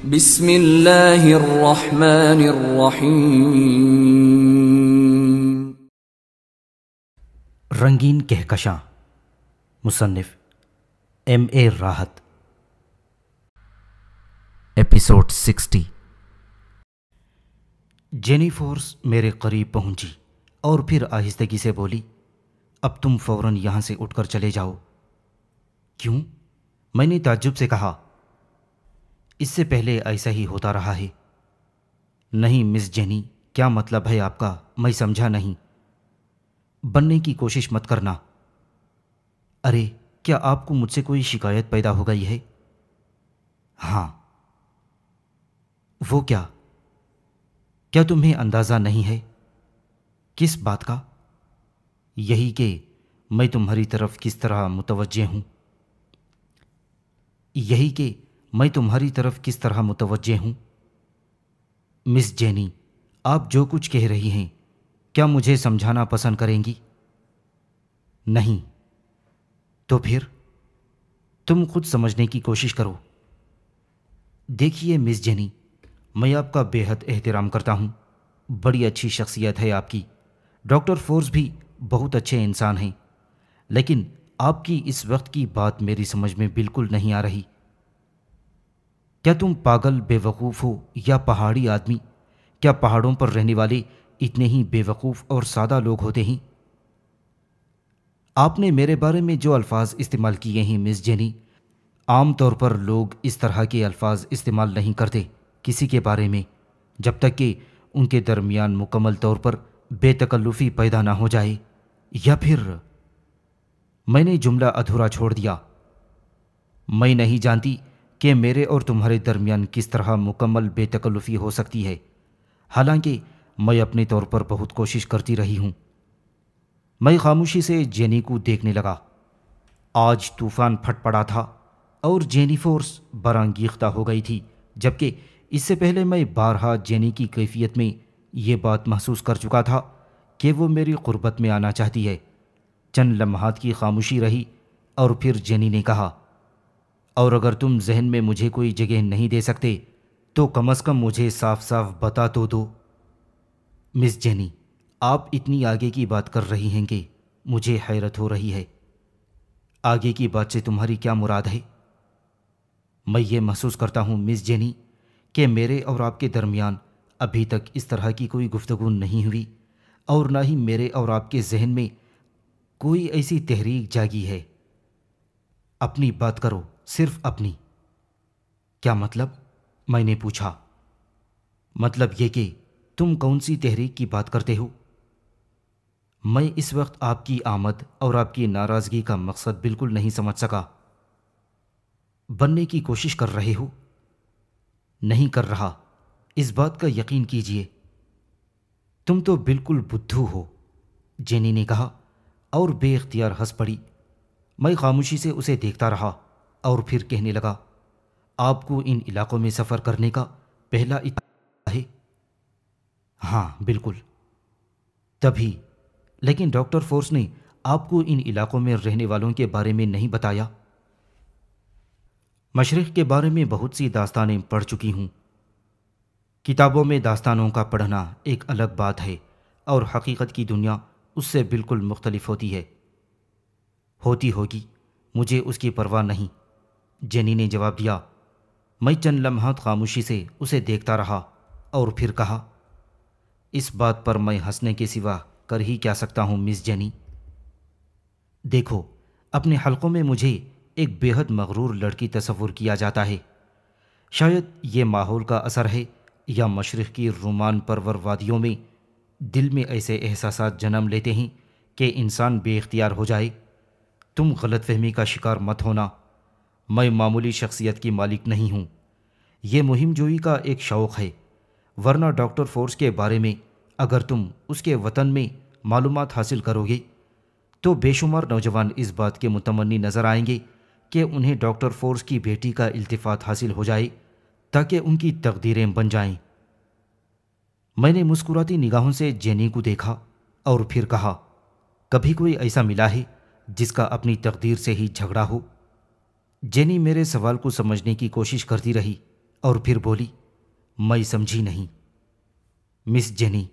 रंगीन Kahkashan मुसन्फ M A राहत episode sixty जेनीफोर्स मेरे करीब पहुंची और फिर आहिस्तगी से बोली अब तुम फौरन यहां से उठकर चले जाओ क्यों मैंने ताज्जुब से कहा इससे पहले ऐसा ही होता रहा है नहीं मिस जेनी क्या मतलब है आपका मैं समझा नहीं बनने की कोशिश मत करना अरे क्या आपको मुझसे कोई शिकायत पैदा हो गई है हां वो क्या क्या तुम्हें अंदाज़ा नहीं है किस बात का यही के मैं तुम्हारी तरफ किस तरह मुतवजह हूं यही के मैं तुम्हारी तरफ किस तरह मुतवजह हूँ मिस जेनी आप जो कुछ कह रही हैं क्या मुझे समझाना पसंद करेंगी नहीं तो फिर तुम खुद समझने की कोशिश करो देखिए मिस जेनी मैं आपका बेहद एहतराम करता हूँ बड़ी अच्छी शख्सियत है आपकी डॉक्टर फोर्स भी बहुत अच्छे इंसान हैं लेकिन आपकी इस वक्त की बात मेरी समझ में बिल्कुल नहीं आ रही क्या तुम पागल बेवकूफ़ हो या पहाड़ी आदमी क्या पहाड़ों पर रहने वाले इतने ही बेवकूफ़ और सादा लोग होते हैं आपने मेरे बारे में जो अल्फाज इस्तेमाल किए हैं मिस जेनी आम तौर पर लोग इस तरह के अल्फाज इस्तेमाल नहीं करते किसी के बारे में जब तक कि उनके दरमियान मुकम्मल तौर पर बेतकल्लुफ़ी पैदा ना हो जाए या फिर मैंने जुमला अधूरा छोड़ दिया मैं नहीं जानती कि मेरे और तुम्हारे दरमियान किस तरह मुकम्मल बेतकल्लुफी हो सकती है हालांकि मैं अपने तौर पर बहुत कोशिश करती रही हूँ मैं खामोशी से जेनी को देखने लगा आज तूफान फट पड़ा था और जेनी फोर्स हो गई थी जबकि इससे पहले मैं बारहा जेनी की कैफियत में ये बात महसूस कर चुका था कि वो मेरी गुर्बत में आना चाहती है चंद लम्हात की खामोशी रही और फिर जेनी ने कहा और अगर तुम जहन में मुझे कोई जगह नहीं दे सकते तो कम अज़ कम मुझे साफ साफ बता तो दो मिस जेनी आप इतनी आगे की बात कर रही हैं कि मुझे हैरत हो रही है आगे की बात से तुम्हारी क्या मुराद है मैं ये महसूस करता हूँ मिस जेनी कि मेरे और आपके दरमियान अभी तक इस तरह की कोई गुफ्तगु नहीं हुई और ना ही मेरे और आपके जहन में कोई ऐसी तहरीक जागी है अपनी बात करो सिर्फ अपनी क्या मतलब मैंने पूछा मतलब ये कि तुम कौन सी तहरीक की बात करते हो मैं इस वक्त आपकी आमद और आपकी नाराज़गी का मकसद बिल्कुल नहीं समझ सका बनने की कोशिश कर रहे हो नहीं कर रहा इस बात का यकीन कीजिए तुम तो बिल्कुल बुद्धू हो जेनी ने कहा और बेख्तियार हंस पड़ी मैं खामोशी से उसे देखता रहा और फिर कहने लगा आपको इन इलाकों में सफ़र करने का पहला इतना है हाँ बिल्कुल तभी लेकिन डॉक्टर फोर्स ने आपको इन इलाकों में रहने वालों के बारे में नहीं बताया मशरक़ के बारे में बहुत सी दास्तानें पढ़ चुकी हूं किताबों में दास्तानों का पढ़ना एक अलग बात है और हकीकत की दुनिया उससे बिल्कुल मुख्तलिफ होती है होती होगी मुझे उसकी परवाह नहीं जेनी ने जवाब दिया मैं चंद लम्हा खामोशी से उसे देखता रहा और फिर कहा इस बात पर मैं हंसने के सिवा कर ही क्या सकता हूँ मिस जेनी देखो अपने हलकों में मुझे एक बेहद मगरूर लड़की तस्वुर किया जाता है शायद ये माहौल का असर है या मशरक़ की रुमान परवर वादियों में दिल में ऐसे एहसास जन्म लेते हैं कि इंसान बेख्तियार हो जाए तुम गलत फहमी का शिकार मत होना मैं मामूली शख्सियत की मालिक नहीं हूँ ये मुहिम जोई का एक शौक़ है वरना डॉक्टर फोर्स के बारे में अगर तुम उसके वतन में मालूम हासिल करोगे तो बेशुमार नौजवान इस बात के मुतमनी नज़र आएंगे कि उन्हें डॉक्टर फोर्स की बेटी का इल्तफात हासिल हो जाए ताकि उनकी तकदीरें बन जाएं। मैंने मुस्कुराती निगाहों से जेनी को देखा और फिर कहा कभी कोई ऐसा मिला है जिसका अपनी तकदीर से ही झगड़ा हो जेनी मेरे सवाल को समझने की कोशिश करती रही और फिर बोली मैं समझी नहीं मिस जेनी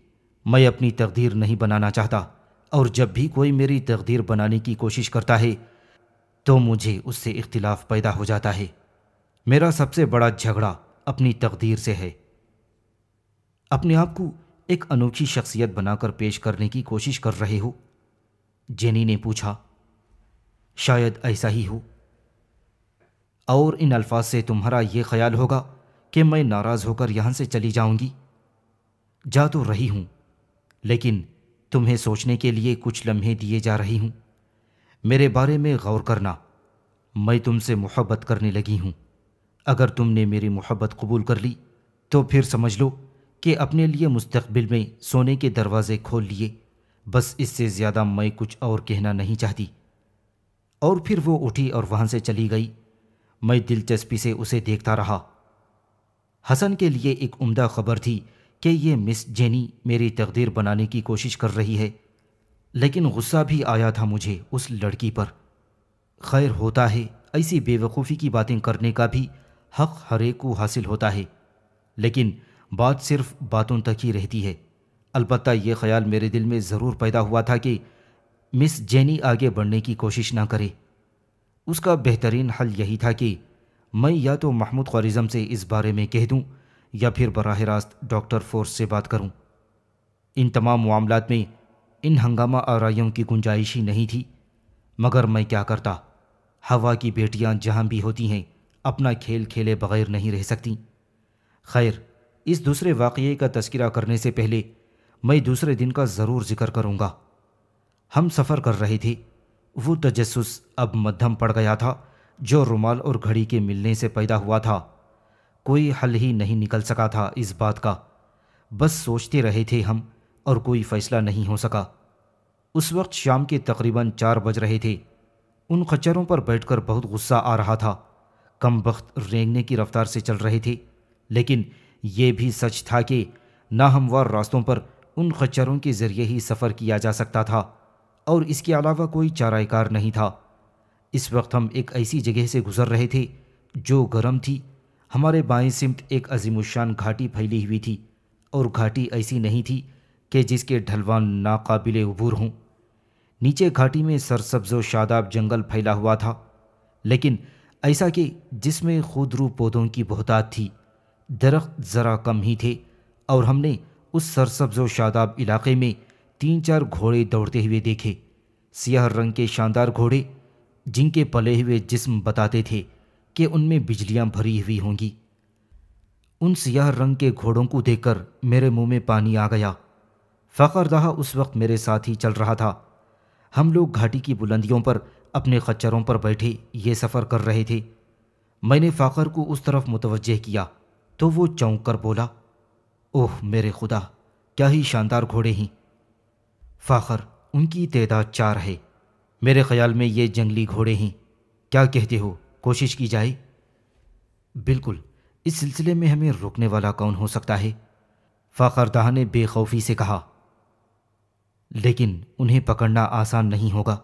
मैं अपनी तकदीर नहीं बनाना चाहता और जब भी कोई मेरी तकदीर बनाने की कोशिश करता है तो मुझे उससे इख्तिलाफ पैदा हो जाता है मेरा सबसे बड़ा झगड़ा अपनी तकदीर से है अपने आप को एक अनोखी शख्सियत बनाकर पेश करने की कोशिश कर रहे हो जेनी ने पूछा शायद ऐसा ही हो और इन अल्फाज से तुम्हारा ये ख्याल होगा कि मैं नाराज़ होकर यहाँ से चली जाऊंगी जा तो रही हूँ लेकिन तुम्हें सोचने के लिए कुछ लम्हे दिए जा रही हूँ मेरे बारे में गौर करना मैं तुमसे मोहब्बत करने लगी हूँ अगर तुमने मेरी मोहब्बत कबूल कर ली तो फिर समझ लो कि अपने लिए मुस्तबिल में सोने के दरवाज़े खोल लिए बस इससे ज़्यादा मैं कुछ और कहना नहीं चाहती और फिर वो उठी और वहाँ से चली गई मैं दिलचस्पी से उसे देखता रहा हसन के लिए एक उम्दा खबर थी कि ये मिस जेनी मेरी तकदीर बनाने की कोशिश कर रही है लेकिन गुस्सा भी आया था मुझे उस लड़की पर खैर होता है ऐसी बेवकूफ़ी की बातें करने का भी हक हरेक को हासिल होता है लेकिन बात सिर्फ बातों तक ही रहती है अलबत् ये ख्याल मेरे दिल में ज़रूर पैदा हुआ था कि मिस जेनी आगे बढ़ने की कोशिश ना करे उसका बेहतरीन हल यही था कि मैं या तो महमूद ख्वारिज़म से इस बारे में कह दूं या फिर बरह रास्त डॉक्टर फोर्स से बात करूं। इन तमाम मामलों में इन हंगामा आरइयों की गुंजाइश ही नहीं थी मगर मैं क्या करता हवा की बेटियां जहां भी होती हैं अपना खेल खेले बगैर नहीं रह सकती खैर इस दूसरे वाक़े का तस्करा करने से पहले मैं दूसरे दिन का ज़रूर जिक्र करूँगा हम सफ़र कर रहे थे वो तजस्स अब मध्यम पड़ गया था जो रुमाल और घड़ी के मिलने से पैदा हुआ था कोई हल ही नहीं निकल सका था इस बात का बस सोचते रहे थे हम और कोई फैसला नहीं हो सका उस वक्त शाम के तकरीबन चार बज रहे थे उन खच्चरों पर बैठकर बहुत गुस्सा आ रहा था कम वक्त रेंगने की रफ्तार से चल रहे थे लेकिन ये भी सच था कि नाहमवार रास्तों पर उन खच्चरों के ज़रिए ही सफ़र किया जा सकता था और इसके अलावा कोई चारायकार नहीं था इस वक्त हम एक ऐसी जगह से गुजर रहे थे जो गर्म थी हमारे बाएं सिमत एक अजीमुशान घाटी फैली हुई थी और घाटी ऐसी नहीं थी कि जिसके ढलवान नाकाबिल अबूर हों नीचे घाटी में सरसब्ज व शादाब जंगल फैला हुआ था लेकिन ऐसा कि जिसमें खुदरू पौधों की बहुतात थी दरख्त ज़रा कम ही थे और हमने उस सरसब्ज व शादाब इलाके में तीन चार घोड़े दौड़ते हुए देखे सियाह रंग के शानदार घोड़े जिनके पले हुए जिस्म बताते थे कि उनमें बिजलियां भरी हुई होंगी उन सियाह रंग के घोड़ों को देखकर मेरे मुंह में पानी आ गया फ़खरदहा उस वक्त मेरे साथ ही चल रहा था हम लोग घाटी की बुलंदियों पर अपने खच्चरों पर बैठे ये सफ़र कर रहे थे मैंने फाखर को उस तरफ मुतवजह किया तो वो चौंक कर बोला ओह मेरे खुदा क्या ही शानदार घोड़े हैं फ़ाखर उनकी तदाद चार है मेरे ख्याल में ये जंगली घोड़े हैं क्या कहते हो कोशिश की जाए बिल्कुल इस सिलसिले में हमें रोकने वाला कौन हो सकता है फ़ाखरदाह ने बेखौफी से कहा लेकिन उन्हें पकड़ना आसान नहीं होगा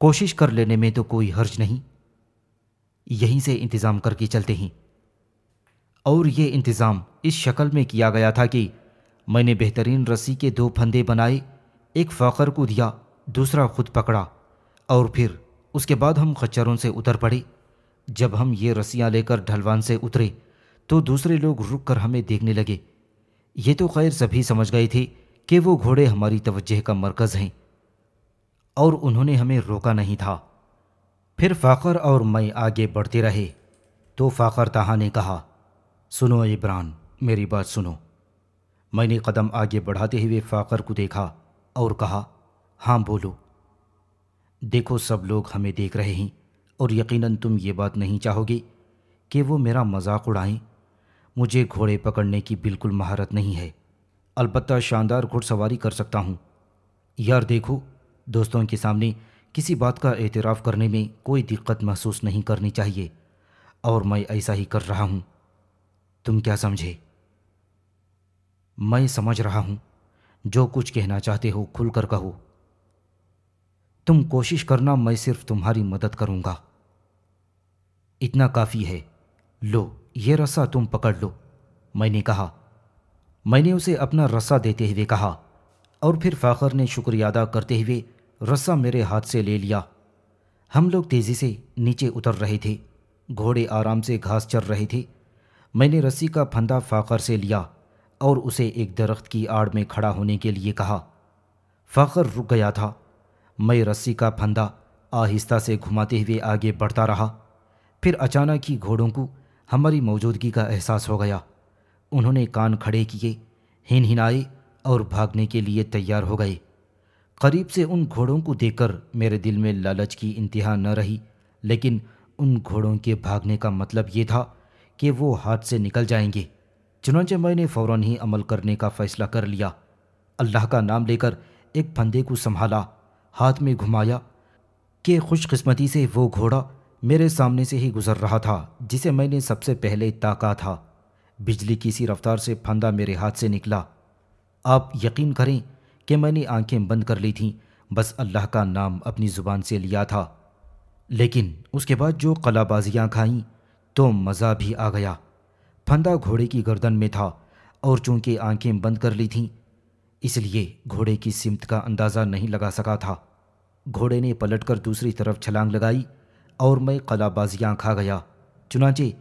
कोशिश कर लेने में तो कोई हर्ज नहीं यहीं से इंतज़ाम करके चलते हैं और ये इंतज़ाम इस शक्ल में किया गया था कि मैंने बेहतरीन रस्सी के दो फंदे बनाए एक फ़ाकर को दिया दूसरा खुद पकड़ा और फिर उसके बाद हम खच्चरों से उतर पड़े जब हम ये रस्सियाँ लेकर ढलवान से उतरे तो दूसरे लोग रुक कर हमें देखने लगे ये तो खैर सभी समझ गए थे कि वो घोड़े हमारी तवज्जह का मरकज़ हैं और उन्होंने हमें रोका नहीं था फिर फ़ाकर और मैं आगे बढ़ते रहे तो फ़ाकर तहा ने कहा सुनो इब्रान मेरी बात सुनो मैंने कदम आगे बढ़ाते हुए फ़ाकर को देखा और कहा हाँ बोलो देखो सब लोग हमें देख रहे हैं और यकीनन तुम ये बात नहीं चाहोगे कि वो मेरा मजाक उड़ाएं मुझे घोड़े पकड़ने की बिल्कुल महारत नहीं है अलबत्त शानदार घुड़सवारी कर सकता हूँ यार देखो दोस्तों के सामने किसी बात का एतराफ़ करने में कोई दिक्कत महसूस नहीं करनी चाहिए और मैं ऐसा ही कर रहा हूँ तुम क्या समझे मैं समझ रहा हूँ जो कुछ कहना चाहते हो खुलकर कहो तुम कोशिश करना मैं सिर्फ तुम्हारी मदद करूंगा इतना काफ़ी है लो ये रस्सा तुम पकड़ लो मैंने कहा मैंने उसे अपना रस्सा देते हुए कहा और फिर फ़ाखर ने शुक्रिया अदा करते हुए रस्सा मेरे हाथ से ले लिया हम लोग तेज़ी से नीचे उतर रहे थे घोड़े आराम से घास चर रहे थे मैंने रस्सी का फंदा फ़ाखर से लिया और उसे एक दरख्त की आड़ में खड़ा होने के लिए कहा फ़खर रुक गया था मैं रस्सी का फंदा आहिस्ता से घुमाते हुए आगे बढ़ता रहा फिर अचानक ही घोड़ों को हमारी मौजूदगी का एहसास हो गया उन्होंने कान खड़े किए हिन हिनाए और भागने के लिए तैयार हो गए करीब से उन घोड़ों को देखकर मेरे दिल में लालच की इंतहा न रही लेकिन उन घोड़ों के भागने का मतलब ये था कि वो हाथ से निकल जाएंगे चुनाचे मैंने फ़ौरन ही अमल करने का फ़ैसला कर लिया अल्लाह का नाम लेकर एक फंदे को संभाला हाथ में घुमाया कि खुशकस्मती से वो घोड़ा मेरे सामने से ही गुजर रहा था जिसे मैंने सबसे पहले ताका था बिजली की सी रफ्तार से फंदा मेरे हाथ से निकला आप यकीन करें कि मैंने आंखें बंद कर ली थीं बस अल्लाह का नाम अपनी ज़ुबान से लिया था लेकिन उसके बाद जो कलाबाजियाँ खाईं तो मज़ा भी आ गया फंदा घोड़े की गर्दन में था और चूंकि आंखें बंद कर ली थीं इसलिए घोड़े की सिमत का अंदाज़ा नहीं लगा सका था घोड़े ने पलटकर दूसरी तरफ छलांग लगाई और मैं कलाबाजियाँ खा गया चुनाचे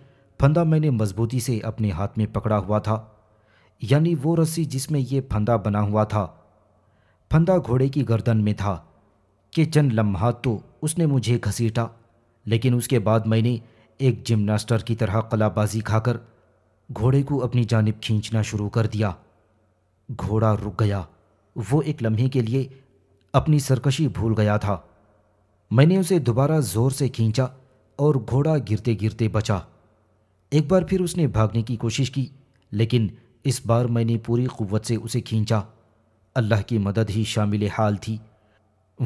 फंदा मैंने मजबूती से अपने हाथ में पकड़ा हुआ था यानी वो रस्सी जिसमें यह फंदा बना हुआ था फंदा घोड़े की गर्दन में था कि चंद लम्हा तो उसने मुझे घसीटा लेकिन उसके बाद मैंने एक जिमनास्टर की तरह कलाबाजी खाकर घोड़े को अपनी जानब खींचना शुरू कर दिया घोड़ा रुक गया वो एक लम्हे के लिए अपनी सरकशी भूल गया था मैंने उसे दोबारा ज़ोर से खींचा और घोड़ा गिरते गिरते बचा एक बार फिर उसने भागने की कोशिश की लेकिन इस बार मैंने पूरी क़ुत से उसे खींचा अल्लाह की मदद ही शामिल हाल थी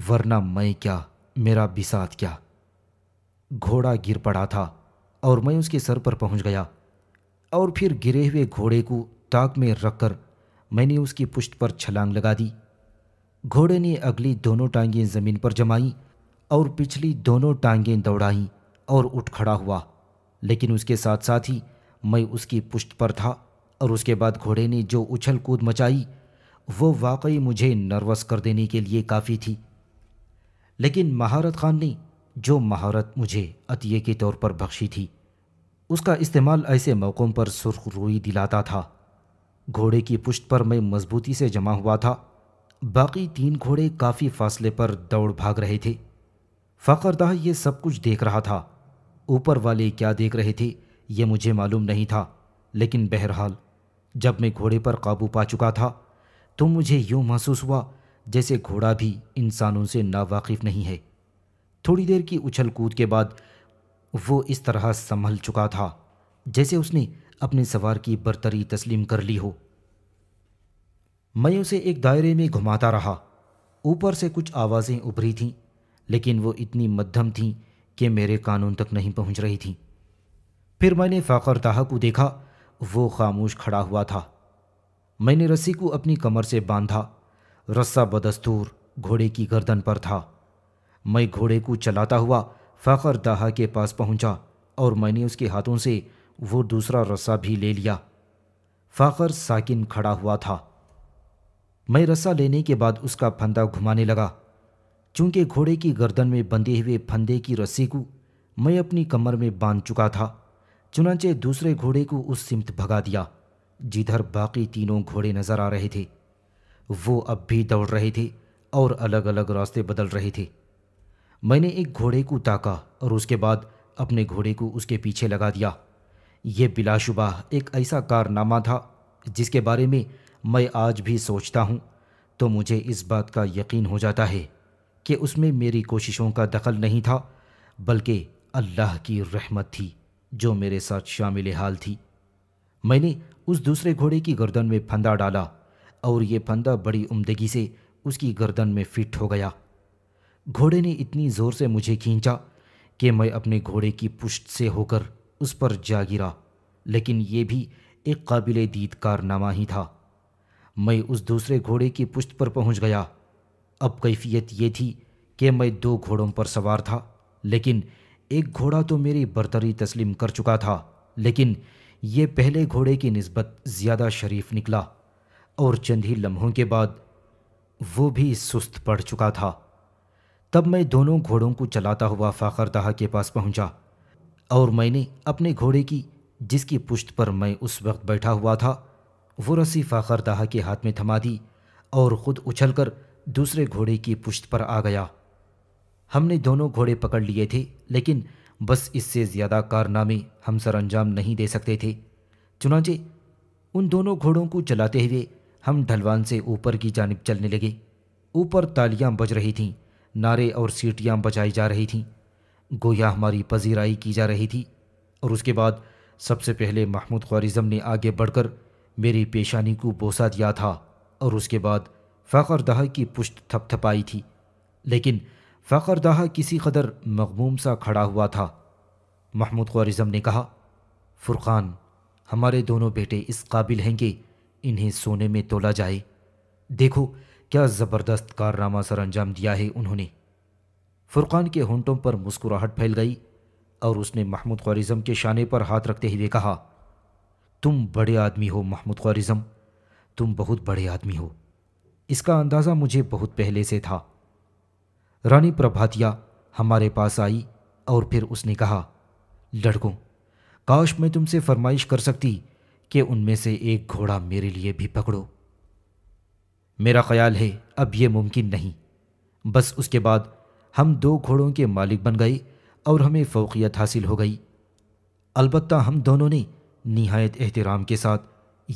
वरना मैं क्या मेरा बिसात क्या घोड़ा गिर पड़ा था और मैं उसके सर पर पहुंच गया और फिर गिरे हुए घोड़े को ताक में रखकर मैंने उसकी पुष्ट पर छलांग लगा दी घोड़े ने अगली दोनों टांगें ज़मीन पर जमाई और पिछली दोनों टांगें दौड़ाई और उठ खड़ा हुआ लेकिन उसके साथ साथ ही मैं उसकी पुष्ट पर था और उसके बाद घोड़े ने जो उछल कूद मचाई वो वाकई मुझे नर्वस कर देने के लिए काफ़ी थी लेकिन महारत खान ने जो महारत मुझे अतिये के तौर पर बख्शी थी उसका इस्तेमाल ऐसे मौक़ों पर सुर्ख रुई दिलाता था घोड़े की पुश्त पर मैं मजबूती से जमा हुआ था बाकी तीन घोड़े काफ़ी फासले पर दौड़ भाग रहे थे फ़खरदाह ये सब कुछ देख रहा था ऊपर वाले क्या देख रहे थे ये मुझे मालूम नहीं था लेकिन बहरहाल जब मैं घोड़े पर काबू पा चुका था तो मुझे यूँ महसूस हुआ जैसे घोड़ा भी इंसानों से नावाकिफ़ नहीं है थोड़ी देर की उछल कूद के बाद वो इस तरह संभल चुका था जैसे उसने अपने सवार की बरतरी तस्लीम कर ली हो मैं उसे एक दायरे में घुमाता रहा ऊपर से कुछ आवाज़ें उभरी थीं लेकिन वो इतनी मध्यम थीं कि मेरे कानून तक नहीं पहुंच रही थीं फिर मैंने फाखर दाह को देखा वो खामोश खड़ा हुआ था मैंने रस्सी को अपनी कमर से बांधा रस्सा बदस्तूर घोड़े की गर्दन पर था मैं घोड़े को चलाता हुआ फ़खर दाहा के पास पहुंचा और मैंने उसके हाथों से वो दूसरा रस्सा भी ले लिया फ़ाखर साकिन खड़ा हुआ था मैं रस्सा लेने के बाद उसका फंदा घुमाने लगा चूंकि घोड़े की गर्दन में बंधे हुए फंदे की रस्सी को मैं अपनी कमर में बांध चुका था चुनाचे दूसरे घोड़े को उस सिमत भगा दिया जिधर बाकी तीनों घोड़े नजर आ रहे थे वो अब भी दौड़ रहे थे और अलग अलग रास्ते बदल रहे थे मैंने एक घोड़े को ताका और उसके बाद अपने घोड़े को उसके पीछे लगा दिया ये बिलाशुबा एक ऐसा कारनामा था जिसके बारे में मैं आज भी सोचता हूँ तो मुझे इस बात का यकीन हो जाता है कि उसमें मेरी कोशिशों का दखल नहीं था बल्कि अल्लाह की रहमत थी जो मेरे साथ शामिल हाल थी मैंने उस दूसरे घोड़े की गर्दन में फंदा डाला और ये फंदा बड़ी उम्दगी से उसकी गर्दन में फिट हो गया घोड़े ने इतनी ज़ोर से मुझे खींचा कि मैं अपने घोड़े की पुष्ट से होकर उस पर जा गिरा लेकिन ये भी एक काबिल दीद कारनामा ही था मैं उस दूसरे घोड़े की पुश्त पर पहुंच गया अब कैफियत ये थी कि मैं दो घोड़ों पर सवार था लेकिन एक घोड़ा तो मेरी बर्तरी तस्लीम कर चुका था लेकिन ये पहले घोड़े की नस्बत ज़्यादा शरीफ निकला और चंद ही लम्हों के बाद वो भी सुस्त पड़ चुका था तब मैं दोनों घोड़ों को चलाता हुआ फ़ाखर दहा के पास पहुंचा और मैंने अपने घोड़े की जिसकी पुश्त पर मैं उस वक्त बैठा हुआ था वो रस्सी फ़ाखर दहा के हाथ में थमा दी और ख़ुद उछलकर दूसरे घोड़े की पुश्त पर आ गया हमने दोनों घोड़े पकड़ लिए थे लेकिन बस इससे ज़्यादा कारनामे हम सर अंजाम नहीं दे सकते थे चुनाचे उन दोनों घोड़ों को चलाते हुए हम ढलवान से ऊपर की जानब चलने लगे ऊपर तालियां बज रही थीं नारे और सीटियाँ बजाई जा रही थीं गोया हमारी पजीराई की जा रही थी और उसके बाद सबसे पहले महमूद ख्वारिज़म ने आगे बढ़कर मेरी पेशानी को बोसा दिया था और उसके बाद फ़खर दहा की पुश्त थपथपाई थी लेकिन फ़खर दहा किसी कदर मकबूम सा खड़ा हुआ था महमूद ख्वारिज़म ने कहा फ़ुरक़ान हमारे दोनों बेटे इस काबिल हैं कि इन्हें सोने में तोला जाए देखो क्या ज़बरदस्त कारनामा सर अंजाम दिया है उन्होंने फुरकान के होंटों पर मुस्कुराहट फैल गई और उसने महमूद ख्वारिज़म के शाने पर हाथ रखते हुए कहा तुम बड़े आदमी हो महमूद ख्वारिज़म तुम बहुत बड़े आदमी हो इसका अंदाज़ा मुझे बहुत पहले से था रानी प्रभातिया हमारे पास आई और फिर उसने कहा लड़कों काश मैं तुमसे फरमाइश कर सकती कि उनमें से एक घोड़ा मेरे लिए भी पकड़ो मेरा ख्याल है अब ये मुमकिन नहीं बस उसके बाद हम दो घोड़ों के मालिक बन गए और हमें फोकियत हासिल हो गई अलबत् हम दोनों ने नहायत एहतराम के साथ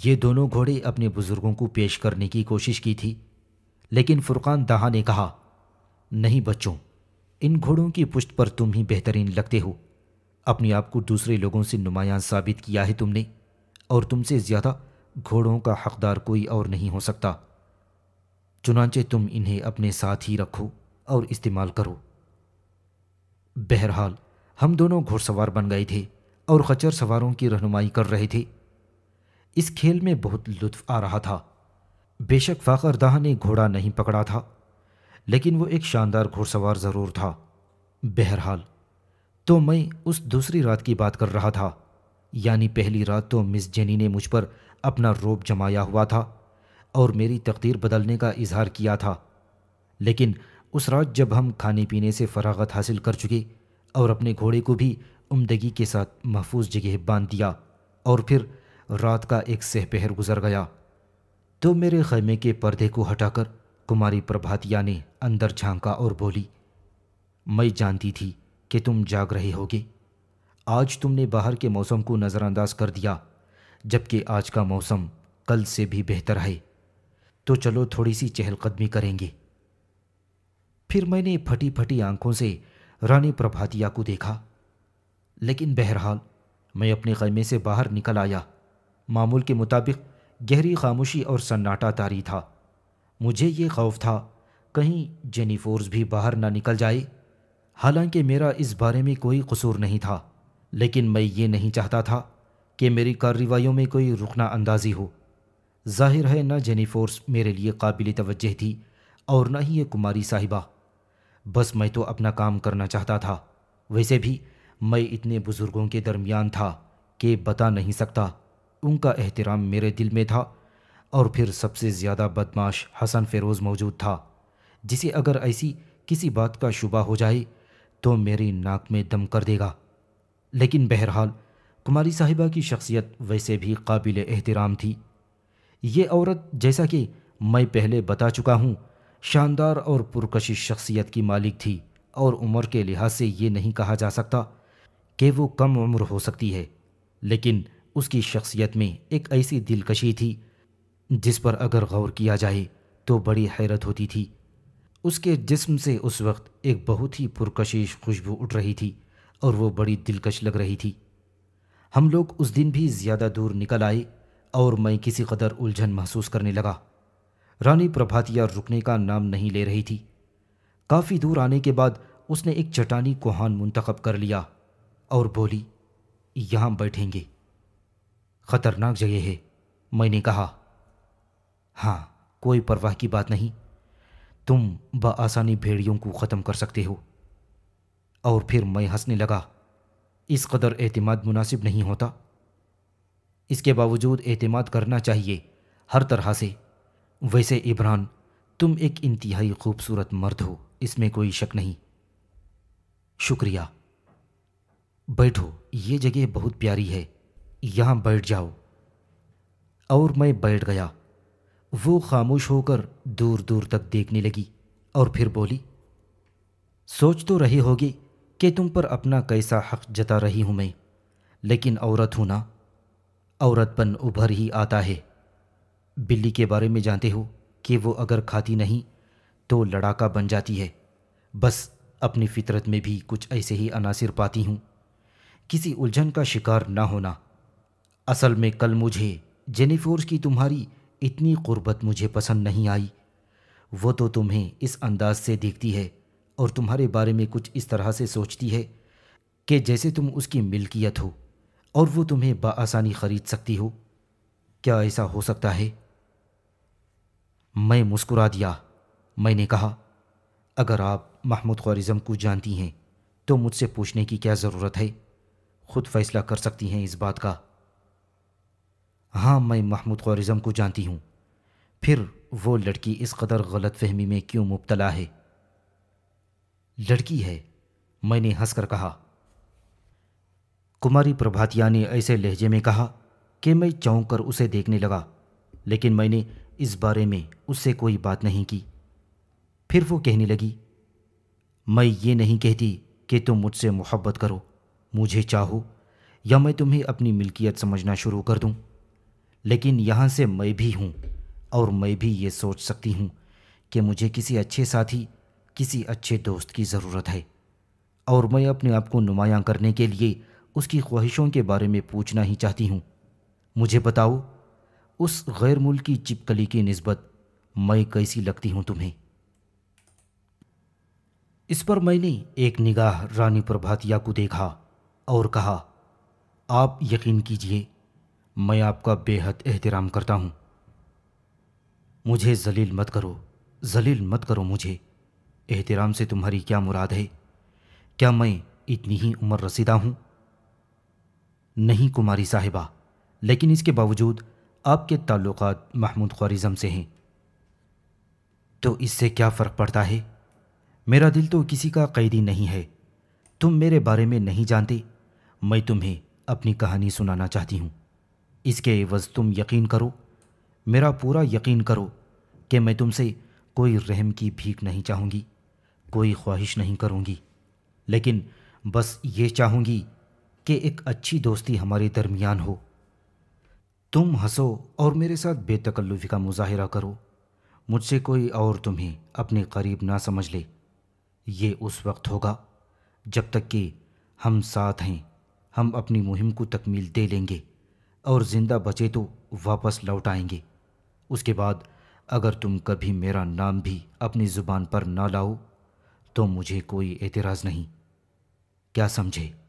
ये दोनों घोड़े अपने बुज़ुर्गों को पेश करने की कोशिश की थी लेकिन फ़ुरक़ान दहा ने कहा नहीं बच्चों इन घोड़ों की पुश्त पर तुम ही बेहतरीन लगते हो अपने आप को दूसरे लोगों से नुमायाँ साबित किया है तुमने और तुमसे ज़्यादा घोड़ों का हकदार कोई और नहीं हो सकता चुनाचे तुम इन्हें अपने साथ ही रखो और इस्तेमाल करो बहरहाल हम दोनों घुड़सवार बन गए थे और खचर सवारों की रहनुमाई कर रहे थे इस खेल में बहुत लुत्फ आ रहा था बेशक फाखरदाह ने घोड़ा नहीं पकड़ा था लेकिन वो एक शानदार घुड़सवार ज़रूर था बहरहाल तो मैं उस दूसरी रात की बात कर रहा था यानी पहली रात तो मिस जेनी ने मुझ पर अपना रोब जमाया हुआ था और मेरी तकदीर बदलने का इजहार किया था लेकिन उस रात जब हम खाने पीने से फरागत हासिल कर चुके और अपने घोड़े को भी उमदगी के साथ महफूज जगह बांध दिया और फिर रात का एक सहपहर गुजर गया तो मेरे खैमे के पर्दे को हटाकर कुमारी प्रभातिया ने अंदर झांका और बोली मैं जानती थी कि तुम जाग रहे होगे आज तुमने बाहर के मौसम को नज़रअंदाज कर दिया जबकि आज का मौसम कल से भी बेहतर है तो चलो थोड़ी सी चहलकदमी करेंगे फिर मैंने फटी फटी आंखों से रानी प्रभातिया को देखा लेकिन बहरहाल मैं अपने खैमे से बाहर निकल आया मामूल के मुताबिक गहरी खामोशी और सन्नाटा तारी था मुझे ये खौफ था कहीं जेनीफोर्स भी बाहर ना निकल जाए हालांकि मेरा इस बारे में कोई कसूर नहीं था लेकिन मैं ये नहीं चाहता था कि मेरी कार्रवाइयों में कोई रुकना अंदाजी हो जाहिर है न जेनी फोर्स मेरे लिए काबिल तवज्जह थी और न ही ये कुमारी साहिबा बस मैं तो अपना काम करना चाहता था वैसे भी मैं इतने बुज़ुर्गों के दरमियान था कि बता नहीं सकता उनका एहतराम मेरे दिल में था और फिर सबसे ज़्यादा बदमाश हसन फिरोज़ मौजूद था जिसे अगर ऐसी किसी बात का शुबा हो जाए तो मेरी नाक में दम कर देगा लेकिन बहरहाल कुमारी साहिबा की शख्सियत वैसे भी काबिल एहतराम थी ये औरत जैसा कि मैं पहले बता चुका हूँ शानदार और पुरकशिश शख्सियत की मालिक थी और उम्र के लिहाज से ये नहीं कहा जा सकता कि वो कम उम्र हो सकती है लेकिन उसकी शख्सियत में एक ऐसी दिलकशी थी जिस पर अगर गौर किया जाए तो बड़ी हैरत होती थी उसके जिस्म से उस वक्त एक बहुत ही पुरकशिश खुशबू उठ रही थी और वो बड़ी दिलकश लग रही थी हम लोग उस दिन भी ज़्यादा दूर निकल आए और मैं किसी कदर उलझन महसूस करने लगा रानी प्रभातिया रुकने का नाम नहीं ले रही थी काफ़ी दूर आने के बाद उसने एक चटानी कोहान मुंतखब कर लिया और बोली यहां बैठेंगे खतरनाक जगह है मैंने कहा हाँ कोई परवाह की बात नहीं तुम आसानी भेड़ियों को ख़त्म कर सकते हो और फिर मैं हंसने लगा इस कदर एतमाद मुनासिब नहीं होता इसके बावजूद एतमाद करना चाहिए हर तरह से वैसे इब्रान तुम एक इंतहाई खूबसूरत मर्द हो इसमें कोई शक नहीं शुक्रिया बैठो ये जगह बहुत प्यारी है यहाँ बैठ जाओ और मैं बैठ गया वो खामोश होकर दूर दूर तक देखने लगी और फिर बोली सोच तो रही होगी कि तुम पर अपना कैसा हक जता रही हूं मैं लेकिन औरत हूँ ना औरतपन उभर ही आता है बिल्ली के बारे में जानते हो कि वो अगर खाती नहीं तो लड़ाका बन जाती है बस अपनी फितरत में भी कुछ ऐसे ही अनासर पाती हूँ किसी उलझन का शिकार ना होना असल में कल मुझे जेनिफोर्स की तुम्हारी इतनी कुर्बत मुझे पसंद नहीं आई वो तो तुम्हें इस अंदाज से देखती है और तुम्हारे बारे में कुछ इस तरह से सोचती है कि जैसे तुम उसकी मिल्कियत हो और वो तुम्हें बसानी खरीद सकती हो क्या ऐसा हो सकता है मैं मुस्कुरा दिया मैंने कहा अगर आप महमूद खरिज़म को जानती हैं तो मुझसे पूछने की क्या ज़रूरत है खुद फैसला कर सकती हैं इस बात का हाँ मैं महमूद खरिज़म को जानती हूँ फिर वो लड़की इस कदर गलत फहमी में क्यों मुबतला है लड़की है मैंने हंसकर कहा कुमारी प्रभातिया ने ऐसे लहजे में कहा कि मैं चौंक कर उसे देखने लगा लेकिन मैंने इस बारे में उससे कोई बात नहीं की फिर वो कहने लगी मैं ये नहीं कहती कि तुम मुझसे मोहब्बत करो मुझे चाहो या मैं तुम्हें अपनी मिल्कियत समझना शुरू कर दूं। लेकिन यहाँ से मैं भी हूँ और मैं भी ये सोच सकती हूँ कि मुझे किसी अच्छे साथी किसी अच्छे दोस्त की ज़रूरत है और मैं अपने आप को नुमायाँ करने के लिए उसकी ख्वाहिशों के बारे में पूछना ही चाहती हूँ मुझे बताओ उस गैर मुल्की चिपकली की नस्बत मैं कैसी लगती हूँ तुम्हें इस पर मैंने एक निगाह रानी प्रभातिया को देखा और कहा आप यकीन कीजिए मैं आपका बेहद एहतराम करता हूँ मुझे जलील मत करो जलील मत करो मुझे एहतराम से तुम्हारी क्या मुराद है क्या मैं इतनी ही उम्र रसीदा हूँ नहीं कुमारी साहिबा लेकिन इसके बावजूद आपके ताल्लुक महमूद ख्वारिज़म से हैं तो इससे क्या फ़र्क पड़ता है मेरा दिल तो किसी का कैदी नहीं है तुम मेरे बारे में नहीं जानते मैं तुम्हें अपनी कहानी सुनाना चाहती हूँ इसके वज़ तुम यकीन करो मेरा पूरा यकीन करो कि मैं तुमसे कोई रहम की भीख नहीं चाहूँगी कोई ख्वाहिश नहीं करूँगी लेकिन बस ये चाहूँगी कि एक अच्छी दोस्ती हमारे दरमियान हो तुम हंसो और मेरे साथ बेतकल्लुफी का मुजाहरा करो मुझसे कोई और तुम्हें अपने करीब ना समझ ले ये उस वक्त होगा जब तक कि हम साथ हैं हम अपनी मुहिम को तकमील दे लेंगे और ज़िंदा बचे तो वापस लौट आएंगे उसके बाद अगर तुम कभी मेरा नाम भी अपनी ज़ुबान पर ना लाओ तो मुझे कोई एतराज़ नहीं क्या समझे